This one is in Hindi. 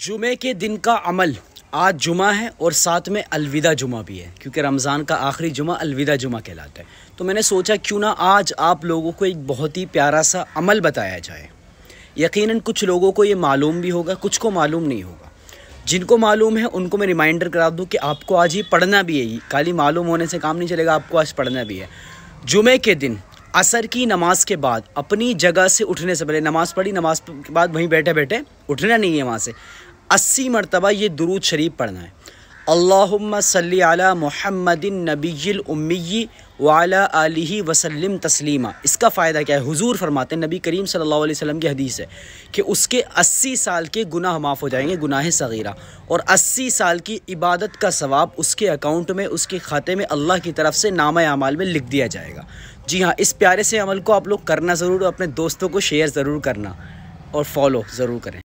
जुमे के दिन का अमल आज जुमा है और साथ में अलविदा जुमा भी है क्योंकि रमज़ान का आखिरी जुमा अलविदा जुमा कहलाता है तो मैंने सोचा क्यों ना आज आप लोगों को एक बहुत ही प्यारा सा अमल बताया जाए यकीनन कुछ लोगों को ये मालूम भी होगा कुछ को मालूम नहीं होगा जिनको मालूम है उनको मैं रिमाइंडर करा दूँ कि आपको आज ये पढ़ना भी है खाली मालूम होने से काम नहीं चलेगा आपको आज पढ़ना भी है जुमे के दिन असर की नमाज के बाद अपनी जगह से उठने से पहले नमाज़ पढ़ी नमाज के बाद वहीं बैठे बैठे उठना नहीं है वहाँ से अस्सी मरतबा ये दरूद शरीफ पढ़ना है अल्लाम सल्ली अला मोहम्मदिन नबील उम्मी वाला आलि वसल्लम तस्लीमा इसका फ़ायदा क्या है हुजूर फरमाते हैं नबी करीम सल्लल्लाहु अलैहि वसल्लम की हदीस है कि उसके अस्सी साल के गुनाह माफ़ हो जाएंगे गुनाह सगीरा और अस्सी साल की इबादत का सवाब उसके अकाउंट में उसके खाते में अल्लाह की तरफ से नामा अमाल में लिख दिया जाएगा जी हाँ इस प्यारे से अमल को आप लोग करना ज़रूर और अपने दोस्तों को शेयर ज़रूर करना और फॉलो ज़रूर करें